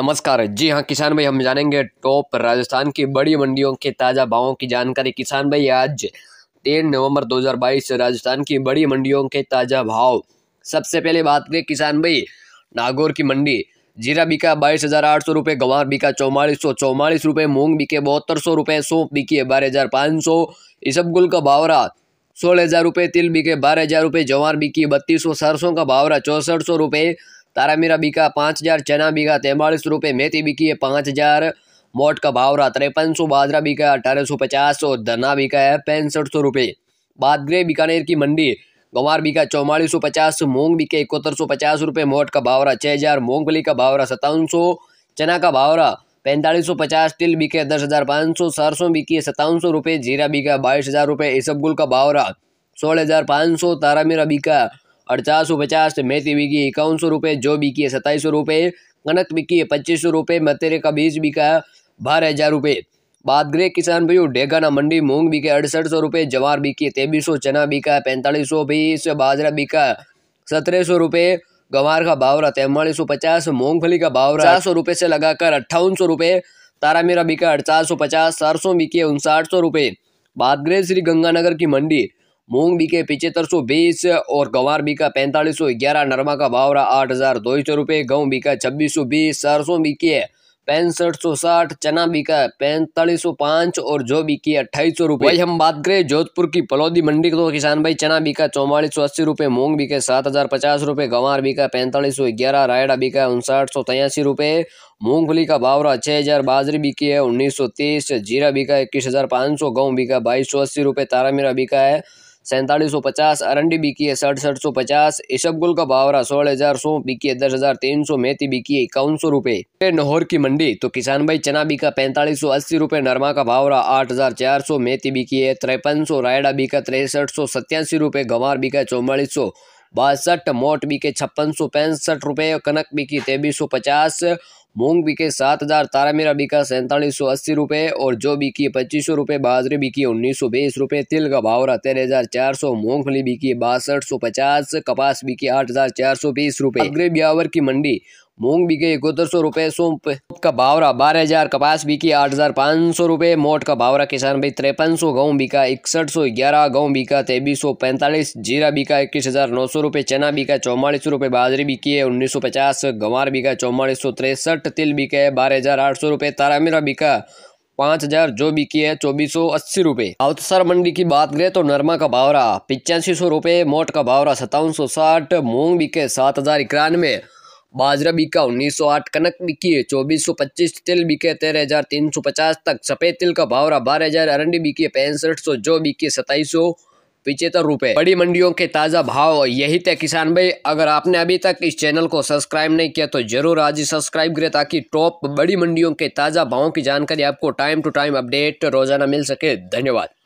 नमस्कार जी हाँ किसान भाई हम जानेंगे टॉप राजस्थान की बड़ी मंडियों के ताज़ा भावों की जानकारी किसान भाई आज तीन नवंबर 2022 राजस्थान की बड़ी मंडियों के ताज़ा भाव सबसे पहले बात करें किसान भाई नागौर की मंडी जीरा बिका बाईस हज़ार आठ सौ रुपये गंवार बिका चौवालीस सौ चौवालीस रुपये मूंग बिके बहत्तर सौ रुपये सौंप बिकी बारह हज़ार पाँच सौ इसबगुल का भावरा सोलह हज़ार रुपये तिल बिके बारह हज़ार रुपये जवार बिकी बत्तीस सौ सरसों का भावरा चौंसठ सौ रुपये तारा मीरा बीका पाँच हज़ार चना बीघा तैंतालीस रुपये मेथी बीकी है पाँच हज़ार मोट का भावरा तिरपन सौ बाजरा बीका अठारह सौ पचास और धना बीका है पैंसठ सौ रुपये बादग्रे बीकानेर की मंडी गंवार बीका चौवालीस सौ पचास मूंग बीके इकहत्तर सौ पचास रुपये मोट का भावरा छः हज़ार मूंगफली का भावरा सत्तावन सौ चना का भावरा पैंतालीस सौ पचास तिल बिके दस हज़ार पाँच सौ सरसों बिकी सत्तावन सौ रुपये जीरा बीका बाईस हज़ार रुपये इसबगुल का भावरा सोलह हज़ार पाँच सौ तारा मीरा अड़चास सौ पचास मेथी बिकी इक्यावन सौ रुपये जो बिकी है सत्ताईस सौ रुपये कनक बिकी है पच्चीस सौ रुपये मतेरे का बीज बिका है बारह हज़ार रुपये बाद किसान भाइयों डेगाना मंडी मूंग बिके अड़सठ सौ रुपये जवार बिकी है तेबीस सौ चना बिका है पैंतालीस सौ बीस बाजरा बिका है सत्रह सौ रुपये गंवार का बावरा तैमालीस सौ पचास मूंगफली का बावरा चार सौ रुपये से लगाकर अट्ठावन सौ रुपये तारा मेरा बिका अड़चास सौ पचास सरसों है उनसाठ सौ रुपये बाद करें श्री गंगानगर की मंडी मूंग बीके पिछहत्तर सौ बीस और गंवार बीका पैंतालीस सौ ग्यारह नरमा का बावरा आठ हज़ार दो सौ रुपये गेहूँ बीका छब्बीस सौ बीस सरसों बीके पैंसठ सौ साठ चना का पैंतालीस सौ पाँच और जो बिकी अट्ठाईस सौ रुपये हम बात करें जोधपुर की पलौदी मंडी तो किसान भाई चना का चौवालीस सौ अस्सी रुपये मूंग के सात हजार पचास रुपये गंवार का पैंतालीस सौ ग्यारह रायडा का उनसाठ सौ तयासी रुपये मूंगफली का बावरा छः हज़ार बाजरी की है उन्नीस सौ तीस जीरा का इक्कीस हज़ार पाँच सौ गेहूँ का बाईस सौ अस्सी रुपये तारा मीरा का है सैंतालीस सौ पचास अरंडी बिकी है सड़सठ सौ पचास इसबगुल का भावरा सोलह हजार सौ बिकी है दस हजार तीन सौ मेथी बिकी है इक्यावन सौ रुपए नहोर की मंडी तो किसान भाई चना बिका पैंतालीस सौ अस्सी रुपए नरमा का भावरा आठ हजार चार सौ मेथी बिकी है तिरपन सौ रायडा बिका तिरसठ सौ सत्यासी रुपये गंवार बिका चौवालीस सौ बासठ मोट बिके छप्पन सौ पैंसठ रुपए कनक बिकी तेबीस सौ पचास मूंग बिके सात हज़ार तारामीरा बिका सैंतालीस सौ अस्सी रुपए और जो बिकी पच्चीस सौ रुपए बाजरे बिकी उन्नीस सौ बीस रुपए तिल का भावरा तेरह हज़ार चार सौ मूंगफली बिकी बासठ सौ पचास कपास बिकी आठ हज़ार चार सौ बीस रुपए अग्रे ब्यावर की मंडी मूंग बिके इकहत्तर सौ रुपए सोप का बावरा बारह हजार कपास बिकी आठ हजार पाँच सौ रुपए मोट का बावरा किसान भाई तिरपन सौ गेहूँ बिका इकसठ सौ ग्यारह गेहूँ बिका तेबीस सौ पैंतालीस जीरा बिका इक्कीस हजार नौ सौ रुपए चना बिका चौवालीस सौ रुपए बाजरी बिकी है उन्नीस सौ पचास गंवार बिका चौवालीस सौ तिरसठ तिल बिका है बारह हजार आठ सौ रुपए तारामीरा बिका पाँच हजार जो बिकी है चौबीस सौ अस्सी रुपए अवतसर मंडी की बात करें तो नरमा का भावरा पिचासी सौ रुपए मोट का भावरा सत्तावन सौ साठ मूंग बिके सात हजार इक्यानवे बाजरा बिका उन्नीस सौ आठ कनक बिकी है चौबीस सौ पच्चीस तिल बिके तेरह हजार तीन सौ पचास तक सफेद तिल का भाव रहा बारह हजार अरंडी बिकी है पैंसठ सौ जो बिकी है सताईस सौ पिचहत्तर रुपए बड़ी मंडियों के ताज़ा भाव यही थे किसान भाई अगर आपने अभी तक इस चैनल को सब्सक्राइब नहीं किया तो जरूर आज ही सब्सक्राइब करें ताकि टॉप बड़ी मंडियों के ताज़ा भावों की जानकारी आपको टाइम टू टाइम अपडेट रोजाना मिल सके धन्यवाद